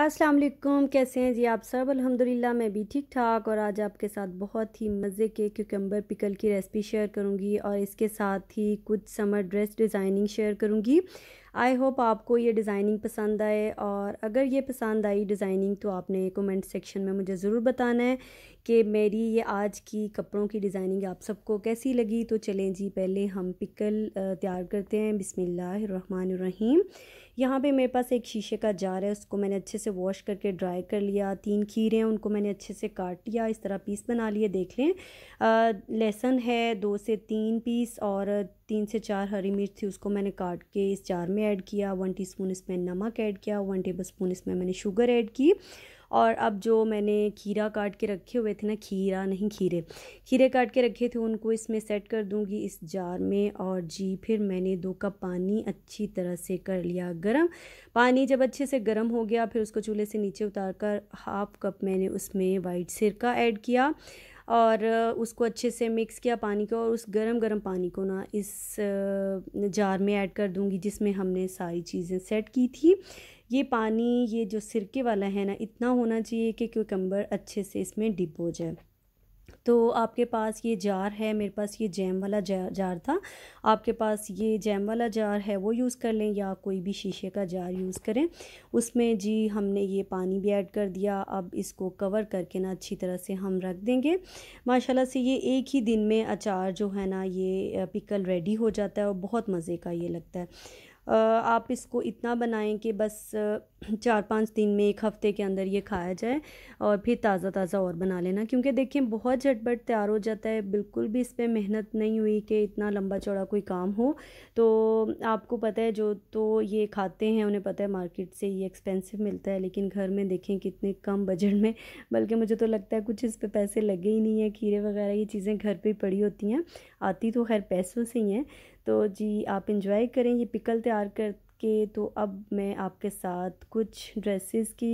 अस्सलाम वालेकुम कैसे हैं जी आप सब अल्हम्दुलिल्लाह मैं भी ठीक ठाक और आज आपके साथ बहुत ही मज़े के क्यूकम्बर पिकल की रेसिपी शेयर करूंगी और इसके साथ ही कुछ समर ड्रेस डिज़ाइनिंग शेयर करूंगी आई होप आपको ये डिज़ाइनिंग पसंद आए और अगर ये पसंद आई डिज़ाइनिंग तो आपने कमेंट सेक्शन में मुझे ज़रूर बताना है कि मेरी ये आज की कपड़ों की डिज़ाइनिंग आप सबको कैसी लगी तो चलें जी पहले हम पिकल तैयार करते हैं बिसमीम यहाँ पे मेरे पास एक शीशे का जार है उसको मैंने अच्छे से वॉश करके ड्राई कर लिया तीन खीरे हैं उनको मैंने अच्छे से काट लिया इस तरह पीस बना लिए देख लें लहसुन है दो से तीन पीस और तीन से चार हरी मिर्च थी उसको मैंने काट के इस जार में ऐड किया वन टी इसमें नमक ऐड किया वन टेबल स्पून इसमें मैंने शुगर ऐड की और अब जो मैंने खीरा काट के रखे हुए थे ना खीरा नहीं खीरे खीरे काट के रखे थे उनको इसमें सेट कर दूँगी इस जार में और जी फिर मैंने दो कप पानी अच्छी तरह से कर लिया गर्म पानी जब अच्छे से गर्म हो गया फिर उसको चूल्हे से नीचे उतार कर हाफ कप मैंने उसमें वाइट सिरका ऐड किया और उसको अच्छे से मिक्स किया पानी को और उस गरम गरम पानी को ना इस जार में ऐड कर दूंगी जिसमें हमने सारी चीज़ें सेट की थी ये पानी ये जो सिरके वाला है ना इतना होना चाहिए कि क्यूकम्बर अच्छे से इसमें डिप हो जाए तो आपके पास ये जार है मेरे पास ये जैम वाला जार, जार था आपके पास ये जैम वाला जार है वो यूज़ कर लें या कोई भी शीशे का जार यूज़ करें उसमें जी हमने ये पानी भी ऐड कर दिया अब इसको कवर करके ना अच्छी तरह से हम रख देंगे माशाल्लाह से ये एक ही दिन में अचार जो है ना ये पिकल रेडी हो जाता है और बहुत मज़े का ये लगता है आप इसको इतना बनाएं कि बस चार पाँच दिन में एक हफ़्ते के अंदर ये खाया जाए और फिर ताज़ा ताज़ा और बना लेना क्योंकि देखिए बहुत झटपट तैयार हो जाता है बिल्कुल भी इस पर मेहनत नहीं हुई कि इतना लंबा चौड़ा कोई काम हो तो आपको पता है जो तो ये खाते हैं उन्हें पता है मार्केट से ये एक्सपेंसिव मिलता है लेकिन घर में देखें कितने कम बजट में बल्कि मुझे तो लगता है कुछ इस पर पैसे लगे ही नहीं है खीरे वगैरह ये चीज़ें घर पर पड़ी होती हैं आती तो खैर पैसों से ही हैं तो जी आप इंजॉय करें ये पिकल तैयार कर के तो अब मैं आपके साथ कुछ ड्रेसेस की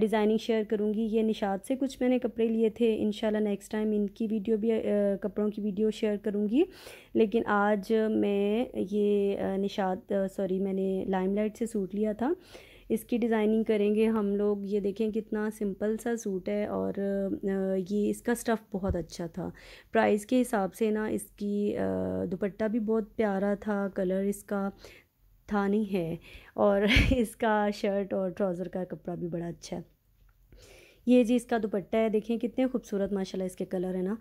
डिज़ाइनिंग शेयर करूँगी ये निशात से कुछ मैंने कपड़े लिए थे इन नेक्स्ट टाइम इनकी वीडियो भी कपड़ों की वीडियो शेयर करूँगी लेकिन आज मैं ये निशात सॉरी मैंने लाइमलाइट से सूट लिया था इसकी डिज़ाइनिंग करेंगे हम लोग ये देखें कितना सिंपल सा सूट है और ये इसका स्टफ़ बहुत अच्छा था प्राइस के हिसाब से ना इसकी दुपट्टा भी बहुत प्यारा था कलर इसका था नहीं है और इसका शर्ट और ट्राउज़र का कपड़ा भी बड़ा अच्छा है ये जी इसका दुपट्टा है देखें कितने खूबसूरत माशाल्लाह इसके कलर है ना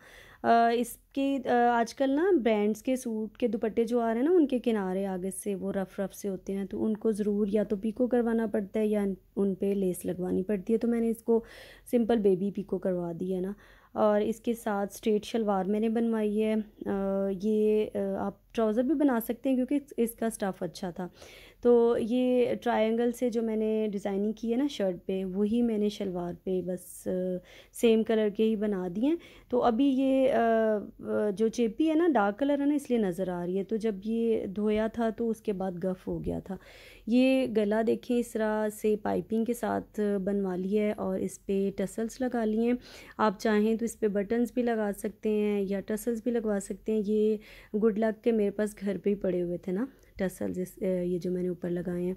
इसके आजकल ना ब्रांड्स के सूट के दुपट्टे जो आ रहे हैं ना उनके किनारे आगे से वो रफ़ रफ़ से होते हैं तो उनको ज़रूर या तो पीको करवाना पड़ता है या उन पर लेस लगवानी पड़ती है तो मैंने इसको सिंपल बेबी पीको करवा दी है ना और इसके साथ स्ट्रेट शलवार मैंने बनवाई है आ, ये आ, आप ट्राउज़र भी बना सकते हैं क्योंकि इसका स्टफ़ अच्छा था तो ये ट्रायंगल से जो मैंने डिज़ाइनिंग की है ना शर्ट पे वही मैंने शलवार पे बस सेम कलर के ही बना दिए तो अभी ये जो चेपी है ना डार्क कलर है ना इसलिए नज़र आ रही है तो जब ये धोया था तो उसके बाद गफ़ हो गया था ये गला देखें इस तरह से पाइपिंग के साथ बनवा ली है और इस पर टसल्स लगा लिए हैं आप चाहें तो इस पर बटन्स भी लगा सकते हैं या टसल्स भी लगवा सकते हैं ये गुड लक के मेरे पास घर पे ही पड़े हुए थे ना टसल जिस ये जो मैंने ऊपर लगाए हैं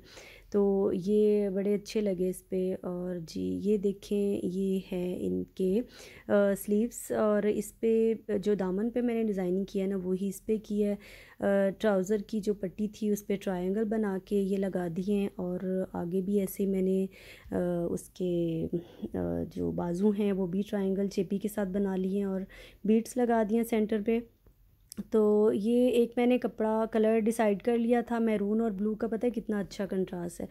तो ये बड़े अच्छे लगे इस पर और जी ये देखें ये है इनके आ, स्लीव्स और इस पर जो दामन पे मैंने डिज़ाइनिंग किया ना वही इस पर की है ट्राउज़र की जो पट्टी थी उस पर ट्रायंगल बना के ये लगा दिए हैं और आगे भी ऐसे मैंने आ, उसके आ, जो बाजू हैं वो भी ट्रायंगल चेपी के साथ बना लिए हैं और बीट्स लगा दिए सेंटर पर तो ये एक मैंने कपड़ा कलर डिसाइड कर लिया था मैरून और ब्लू का पता है कितना अच्छा कंट्रास्ट है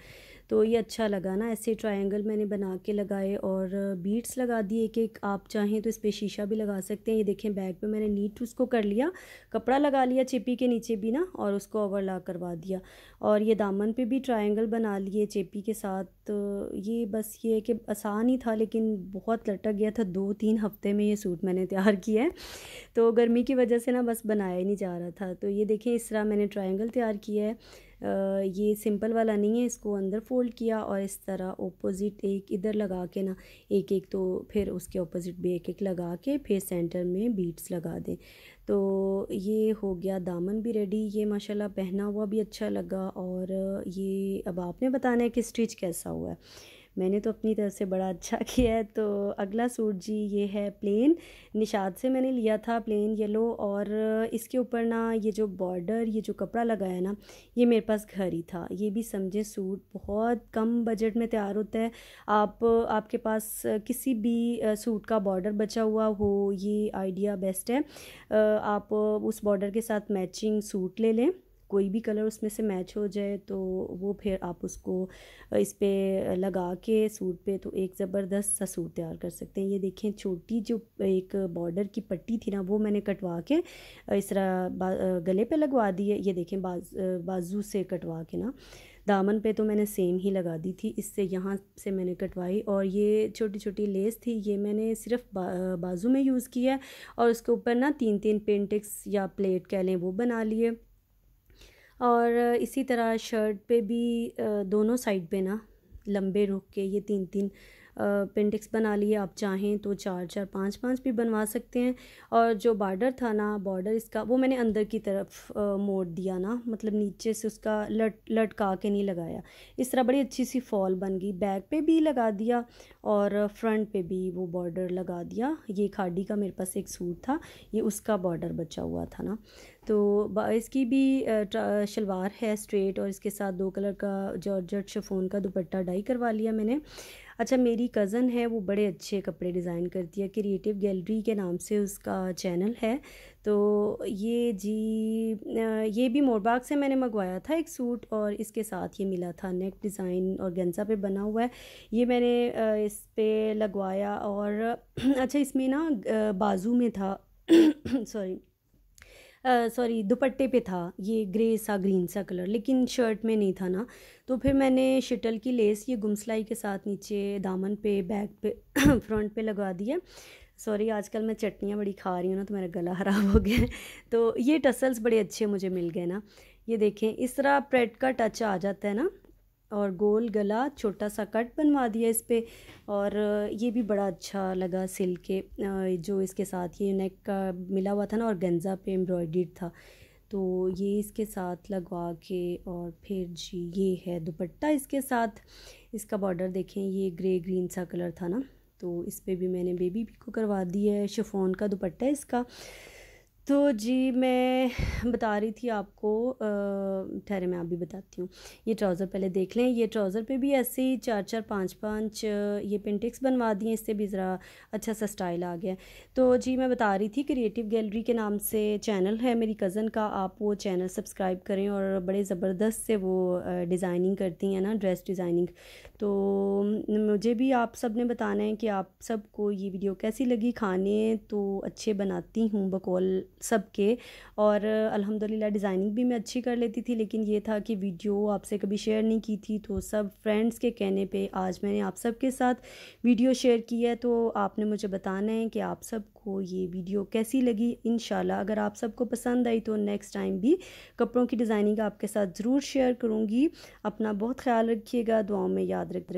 तो ये अच्छा लगा ना ऐसे ट्रायंगल मैंने बना के लगाए और बीट्स लगा दिए एक एक आप चाहें तो इस पर शीशा भी लगा सकते हैं ये देखें बैग पे मैंने नीट उसको कर लिया कपड़ा लगा लिया चेपी के नीचे भी ना और उसको ला करवा दिया और ये दामन पे भी ट्रायंगल बना लिए चेपी के साथ तो ये बस ये कि आसान ही था लेकिन बहुत लटक गया था दो तीन हफ्ते में ये सूट मैंने तैयार किया है तो गर्मी की वजह से ना बस बनाया ही नहीं जा रहा था तो ये देखें इस तरह मैंने ट्रायंगल तैयार किया है ये सिंपल वाला नहीं है इसको अंदर फोल्ड किया और इस तरह ओपोज़िट एक इधर लगा के ना एक एक तो फिर उसके ऑपोज़िट भी एक एक लगा के फिर सेंटर में बीट्स लगा दें तो ये हो गया दामन भी रेडी ये माशाल्लाह पहना हुआ भी अच्छा लगा और ये अब आपने बताना है कि स्टिच कैसा हुआ है मैंने तो अपनी तरफ से बड़ा अच्छा किया है तो अगला सूट जी ये है प्लेन निशाद से मैंने लिया था प्लेन येलो और इसके ऊपर ना ये जो बॉर्डर ये जो कपड़ा लगाया ना ये मेरे पास घर ही था ये भी समझे सूट बहुत कम बजट में तैयार होता है आप आपके पास किसी भी सूट का बॉर्डर बचा हुआ हो ये आइडिया बेस्ट है आप उस बॉर्डर के साथ मैचिंग सूट ले लें कोई भी कलर उसमें से मैच हो जाए तो वो फिर आप उसको इस पर लगा के सूट पे तो एक ज़बरदस्त सा सूट तैयार कर सकते हैं ये देखें छोटी जो एक बॉर्डर की पट्टी थी ना वो मैंने कटवा के इस तरह गले पे लगवा दी है ये देखें बाज बाजू से कटवा के ना दामन पे तो मैंने सेम ही लगा दी थी इससे यहाँ से मैंने कटवाई और ये छोटी छोटी लेस थी ये मैंने सिर्फ बा, बाजू में यूज़ किया है और उसके ऊपर ना तीन तीन पेंटिक्स या प्लेट कह लें वो बना लिए और इसी तरह शर्ट पे भी दोनों साइड पे ना लंबे रुक के ये तीन तीन पेंटिक्स बना लिए आप चाहें तो चार चार पाँच पाँच भी बनवा सकते हैं और जो बॉर्डर था ना बॉर्डर इसका वो मैंने अंदर की तरफ मोड़ दिया ना मतलब नीचे से उसका लट लटका के नहीं लगाया इस तरह बड़ी अच्छी सी फॉल बन गई बैक पे भी लगा दिया और फ्रंट पे भी वो बॉर्डर लगा दिया ये खाडी का मेरे पास एक सूट था ये उसका बॉर्डर बचा हुआ था ना तो इसकी भी शलवार है स्ट्रेट और इसके साथ दो कलर का जॉर्जट शफोन का दुपट्टा डाई करवा लिया मैंने अच्छा मेरी कज़न है वो बड़े अच्छे कपड़े डिज़ाइन करती है क्रिएटिव गैलरी के नाम से उसका चैनल है तो ये जी ये भी मोरबाग से मैंने मंगवाया था एक सूट और इसके साथ ये मिला था नेक डिज़ाइन और गेंजा पे बना हुआ है ये मैंने इस पर लगवाया और अच्छा इसमें ना बाजू में था सॉरी सॉरी दुपट्टे पे था ये ग्रे सा ग्रीन सा कलर लेकिन शर्ट में नहीं था ना तो फिर मैंने शटल की लेस ये गुमसलाई के साथ नीचे दामन पे बैक पे फ्रंट पे लगा दिया सॉरी आजकल मैं चटनियाँ बड़ी खा रही हूँ ना तो मेरा गला ख़राब हो गया है तो ये टसल्स बड़े अच्छे मुझे मिल गए ना ये देखें इस तरह प्रेड का टच आ जाता है ना और गोल गला छोटा सा कट बनवा दिया इस पर और ये भी बड़ा अच्छा लगा सिल के जो इसके साथ ये नेक का मिला हुआ था ना और गंजा पे एम्ब्रॉयड था तो ये इसके साथ लगवा के और फिर जी ये है दुपट्टा इसके साथ इसका बॉर्डर देखें ये ग्रे ग्रीन सा कलर था ना तो इस पर भी मैंने बेबी को करवा दी है शिफोन का दुपट्टा इसका तो जी मैं बता रही थी आपको ठहरे मैं आप भी बताती हूँ ये ट्राउज़र पहले देख लें ये ट्राउज़र पे भी ऐसे ही चार चार पाँच पाँच ये पेंटिक्स बनवा दिए इससे भी ज़रा अच्छा सा स्टाइल आ गया तो जी मैं बता रही थी क्रिएटिव गैलरी के नाम से चैनल है मेरी कज़न का आप वो चैनल सब्सक्राइब करें और बड़े ज़बरदस्त से वो डिज़ाइनिंग करती हैं ना ड्रेस डिज़ाइनिंग तो मुझे भी आप सब ने बताना है कि आप सबको ये वीडियो कैसी लगी खाने तो अच्छे बनाती हूँ बकौल सबके और अल्हम्दुलिल्लाह डिज़ाइनिंग भी मैं अच्छी कर लेती थी लेकिन ये था कि वीडियो आपसे कभी शेयर नहीं की थी तो सब फ्रेंड्स के कहने पे आज मैंने आप सबके साथ वीडियो शेयर की है तो आपने मुझे बताना है कि आप सबको ये वीडियो कैसी लगी इन अगर आप सबको पसंद आई तो नेक्स्ट टाइम भी कपड़ों की डिज़ाइनिंग आपके साथ ज़रूर शेयर करूँगी अपना बहुत ख्याल रखिएगा दुआओं में याद रख